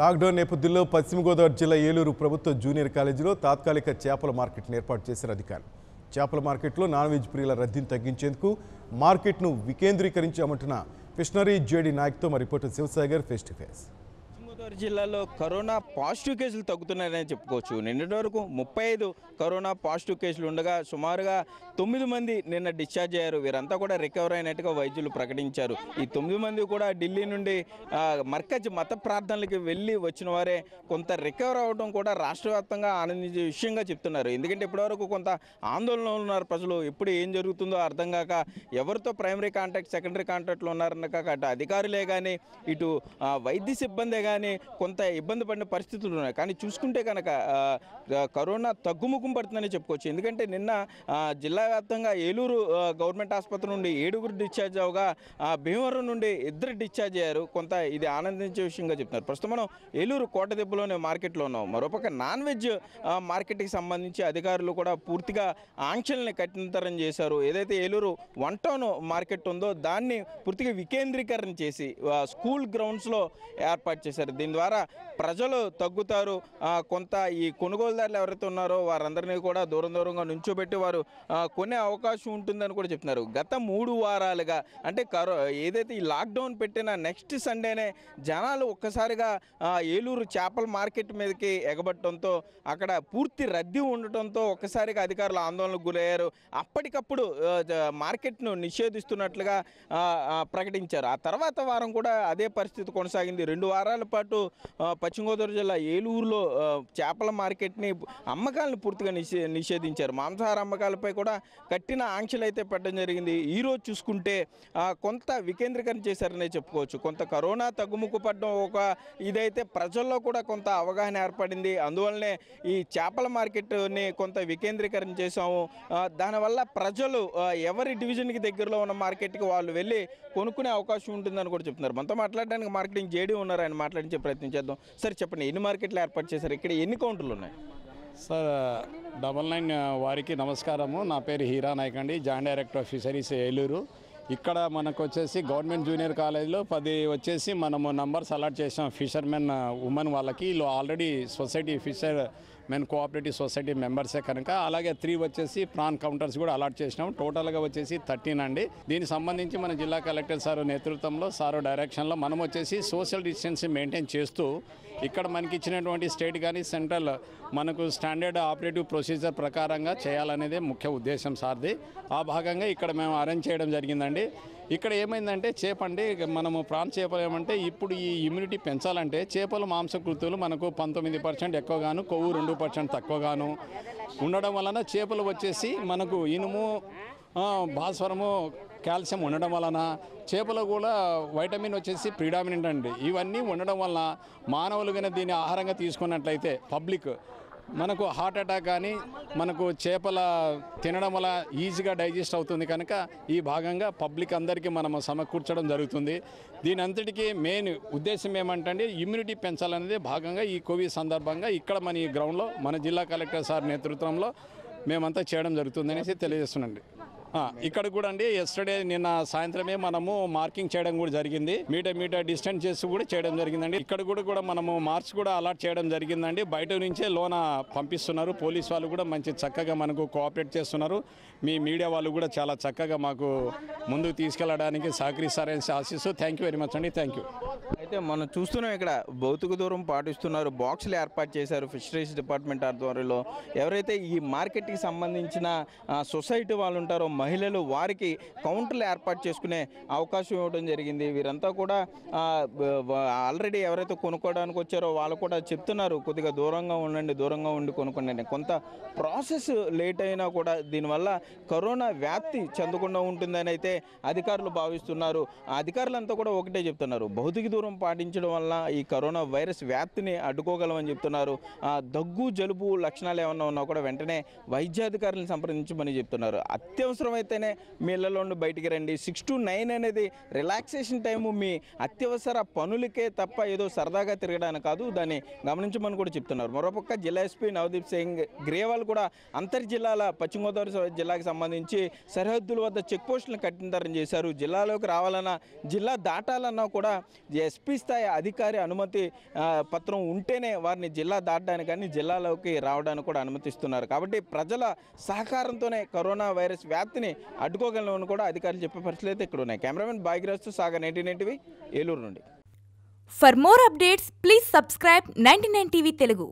lockdown నేపథ్యంలో పశ్చిమ గోదావరి జిల్లా ఏలూరు ప్రభుత్వ జూనియర్ కాలేజీలో తాత్కాలిక చేపల మార్కెట్ను ఏర్పాటు చేసిన అధికారులు చేపల మార్కెట్లో నాన్ వెజ్ ప్రియుల రద్దీని తగ్గించేందుకు మార్కెట్ను వికేంద్రీకరించామంటున్న ఫిషనరీ జేడీ నాయక్తో మా reporter Shivasagar face to face Godavari జిల్లాలో కరోనా పాజిటివ్ కేసులు తగ్గుతున్నాయని చెప్పుకోవచ్చు నిన్నటి వరకు ముప్పై ఐదు కరోనా పాజిటివ్ కేసులు ఉండగా సుమారుగా తొమ్మిది మంది నిన్న డిశ్చార్జ్ అయ్యారు వీరంతా కూడా రికవర్ అయినట్టుగా వైద్యులు ప్రకటించారు ఈ తొమ్మిది మంది కూడా ఢిల్లీ నుండి మర్కజ్ మత ప్రార్థనలకు వెళ్ళి వచ్చిన వారే కొంత రికవర్ అవ్వడం కూడా రాష్ట్ర వ్యాప్తంగా ఆనందించే విషయంగా చెప్తున్నారు ఎందుకంటే ఇప్పటివరకు కొంత ఆందోళనలో ఉన్నారు ప్రజలు ఎప్పుడు ఏం జరుగుతుందో అర్థం కాక ఎవరితో ప్రైమరీ కాంటాక్ట్ సెకండరీ కాంటాక్ట్లో ఉన్నారన్న కాక అటు అధికారులే కానీ ఇటు వైద్య సిబ్బందే కానీ కొంత ఇబ్బంది పడిన పరిస్థితులు ఉన్నాయి కానీ చూసుకుంటే కనుక కరోనా తగ్గుముఖం పడుతుందని చెప్పుకోవచ్చు ఎందుకంటే నిన్న జిల్లా వ్యాప్తంగా ఏలూరు గవర్నమెంట్ ఆసుపత్రి నుండి ఏడుగురు డిశ్చార్జ్ అవగా భీమవరం నుండి ఇద్దరు డిశ్చార్జ్ అయ్యారు కొంత ఇది ఆనందించే విషయంగా చెప్తున్నారు ప్రస్తుతం మనం ఏలూరు కోట దెబ్బలోనే మార్కెట్లో ఉన్నాం మరోపక్క నాన్ వెజ్ మార్కెట్కి సంబంధించి అధికారులు కూడా పూర్తిగా ఆంక్షల్ని కఠినతరం చేశారు ఏదైతే ఏలూరు వన్ టౌన్ మార్కెట్ ఉందో దాన్ని పూర్తిగా వికేంద్రీకరణ చేసి స్కూల్ గ్రౌండ్స్లో ఏర్పాటు చేశారు దీని ద్వారా ప్రజలు తగ్గుతారు కొంత ఈ కొనుగోలుదారులు ఎవరైతే ఉన్నారో వారందరినీ కూడా దూరం దూరంగా నుంచోబెట్టి వారు కొనే అవకాశం ఉంటుందని కూడా చెప్తున్నారు గత మూడు వారాలుగా అంటే కరో ఏదైతే ఈ లాక్డౌన్ పెట్టిన నెక్స్ట్ సండేనే జనాలు ఒక్కసారిగా ఏలూరు చేపల మార్కెట్ మీదకి ఎగబట్టడంతో అక్కడ పూర్తి రద్దీ ఉండటంతో ఒక్కసారిగా అధికారులు ఆందోళనకు గురయ్యారు అప్పటికప్పుడు మార్కెట్ను నిషేధిస్తున్నట్లుగా ప్రకటించారు ఆ తర్వాత వారం కూడా అదే పరిస్థితి కొనసాగింది రెండు వారాల పాటు పాటు పశ్చిమ గోదావరి జిల్లా ఏలూరులో చేపల మార్కెట్ని అమ్మకాలను పూర్తిగా నిషే నిషేధించారు మాంసాహార అమ్మకాలపై కూడా కట్టిన ఆంక్షలు అయితే పెట్టడం జరిగింది ఈరోజు చూసుకుంటే కొంత వికేంద్రీకరణ చేశారనే చెప్పుకోవచ్చు కొంత కరోనా తగ్గుముక్కు పడడం ఒక ఇదైతే ప్రజల్లో కూడా కొంత అవగాహన ఏర్పడింది అందువల్లనే ఈ చేపల మార్కెట్ని కొంత వికేంద్రీకరణ చేశాము దానివల్ల ప్రజలు ఎవరి డివిజన్కి దగ్గరలో ఉన్న మార్కెట్కి వాళ్ళు వెళ్ళి కొనుక్కునే అవకాశం ఉంటుందని కూడా చెప్తున్నారు మనతో మాట్లాడడానికి మార్కెటింగ్ జేడీ ఉన్నారు ఆయన మాట్లాడి ప్రయత్నం చేద్దాం సార్ చెప్పండి ఎన్ని మార్కెట్లు ఏర్పాటు చేశారు ఇక్కడ ఎన్ని కౌంటర్లు ఉన్నాయి సార్ డబల్ నైన్ వారికి నమస్కారము నా పేరు హీరా నాయక్ అండి joint director of fisheries Eluru ఇక్కడ మనకు వచ్చేసి గవర్నమెంట్ జూనియర్ కాలేజీలో పది వచ్చేసి మనము నంబర్స్ అలాట్ చేసాం ఫిషర్మెన్ ఉమెన్ వాళ్ళకి వీళ్ళు ఆల్రెడీ సొసైటీ ఫిషర్ మేము కోఆపరేటివ్ సొసైటీ మెంబర్సే కనుక అలాగే త్రీ వచ్చేసి ప్రాన్ కౌంటర్స్ కూడా అలాట్ చేసినాం టోటల్గా వచ్చేసి థర్టీన్ అండి దీనికి సంబంధించి మన జిల్లా కలెక్టర్ సార్ నేతృత్వంలో సారు డైరెక్షన్లో మనం వచ్చేసి సోషల్ డిస్టెన్సింగ్ మెయింటైన్ చేస్తూ ఇక్కడ మనకి ఇచ్చినటువంటి స్టేట్ కానీ సెంట్రల్ మనకు స్టాండర్డ్ ఆపరేటివ్ ప్రొసీజర్ ప్రకారంగా చేయాలనేదే ముఖ్య ఉద్దేశం సార్ది ఆ భాగంగా ఇక్కడ మేము అరేంజ్ చేయడం జరిగిందండి ఇక్కడ ఏమైందంటే చేపండి మనము ప్రాన్ చేపలు ఏమంటే ఇప్పుడు ఈ ఇమ్యూనిటీ పెంచాలంటే చేపలు మాంసకృతులు మనకు పంతొమ్మిది పర్సెంట్ ఎక్కువగాను కొవ్వు రెండు టూ పర్సెంట్ తక్కువగాను ఉండడం వలన చేపలు వచ్చేసి మనకు ఇనుము భాస్వరము కాల్షియం ఉండడం వలన చేపలు కూడా వైటమిన్ వచ్చేసి ప్రీడామినెంట్ అండి ఇవన్నీ ఉండడం వలన మానవులు కానీ దీన్ని ఆహారంగా తీసుకున్నట్లయితే పబ్లిక్ మనకు హార్ట్ అటాక్ కానీ మనకు చేపల తినడం వల్ల ఈజీగా డైజెస్ట్ అవుతుంది కనుక ఈ భాగంగా పబ్లిక్ అందరికీ మనం సమకూర్చడం జరుగుతుంది దీని అంతటికీ మెయిన్ ఉద్దేశం ఏమంటే ఇమ్యూనిటీ పెంచాలనేది భాగంగా ఈ కోవిడ్ సందర్భంగా ఇక్కడ మన ఈ గ్రౌండ్లో మన జిల్లా కలెక్టర్ సార్ నేతృత్వంలో మేమంతా చేయడం జరుగుతుందనేసి తెలియజేస్తున్నాం ఇక్కడ కూడా అండి ఎస్టర్డే నిన్న సాయంత్రమే మనము మార్కింగ్ చేయడం కూడా జరిగింది మీటర్ మీటర్ డిస్టెన్స్ చేసి కూడా చేయడం జరిగిందండి ఇక్కడ కూడా కూడా మనము మార్క్స్ కూడా అలాట్ చేయడం జరిగిందండి బయట నుంచే లోన పంపిస్తున్నారు పోలీస్ వాళ్ళు కూడా మంచి చక్కగా మనకు కోఆపరేట్ చేస్తున్నారు మీ మీడియా వాళ్ళు కూడా చాలా చక్కగా మాకు ముందుకు తీసుకెళ్ళడానికి సహకరిస్తారని ఆశిస్తూ థ్యాంక్ వెరీ మచ్ అండి థ్యాంక్ అయితే మనం చూస్తున్నాం ఇక్కడ భౌతిక దూరం పాటిస్తున్నారు బాక్సులు ఏర్పాటు చేశారు ఫిషరీస్ డిపార్ట్మెంట్ ఆధ్వర్యంలో ఎవరైతే ఈ మార్కెట్కి సంబంధించిన సొసైటీ వాళ్ళు ఉంటారో మహిళలు వారికి కౌంటర్లు ఏర్పాటు చేసుకునే అవకాశం ఇవ్వడం జరిగింది వీరంతా కూడా ఆల్రెడీ ఎవరైతే కొనుక్కోవడానికి వచ్చారో వాళ్ళు కూడా చెప్తున్నారు కొద్దిగా దూరంగా ఉండండి దూరంగా ఉండి కొనుక్కోండి కొంత ప్రాసెస్ లేట్ అయినా కూడా దీనివల్ల కరోనా వ్యాప్తి చెందకుండా ఉంటుందని అయితే అధికారులు భావిస్తున్నారు అధికారులంతా కూడా ఒకటే చెప్తున్నారు భౌతిక దూరం పాటించడం వల్ల ఈ కరోనా వైరస్ వ్యాప్తిని అడ్డుకోగలమని చెప్తున్నారు దగ్గు జలుబు లక్షణాలు ఏమన్నా ఉన్నా కూడా వెంటనే వైద్యాధికారులను సంప్రదించమని చెప్తున్నారు అత్యవసరమైతేనే మీ ఇళ్లలో బయటికి రండి సిక్స్ టు నైన్ అనేది రిలాక్సేషన్ టైము మీ అత్యవసర పనులకే తప్ప ఏదో సరదాగా తిరగడానికి కాదు దాన్ని గమనించమని కూడా చెప్తున్నారు మరోపక్క జిల్లా ఎస్పీ నవదీప్ సింగ్ గ్రేవాల్ కూడా అంతర్ జిల్లాల పశ్చిమ గోదావరి జిల్లాకు సంబంధించి సరిహద్దుల వద్ద చెక్ పోస్టులను కఠినతరం చేశారు జిల్లాలోకి రావాలన్నా జిల్లా దాటాలన్నా కూడా ఎస్పీ ఎస్పీ స్థాయి అధికారి అనుమతి పత్రం ఉంటేనే వారిని జిల్లా దాటడానికి కానీ జిల్లాలోకి రావడానికి కూడా అనుమతిస్తున్నారు కాబట్టి ప్రజల సహకారంతోనే కరోనా వైరస్ వ్యాప్తిని అడ్డుకోగలను కూడా అధికారులు చెప్పే పరిస్థితులు అయితే ఇక్కడ ఉన్నాయి కెమెరామెన్ భాగ్యరాజు సాగర్ నైన్టీన్ ఏలూరు నుండి for more updates please subscribe ninety nine TV Telugu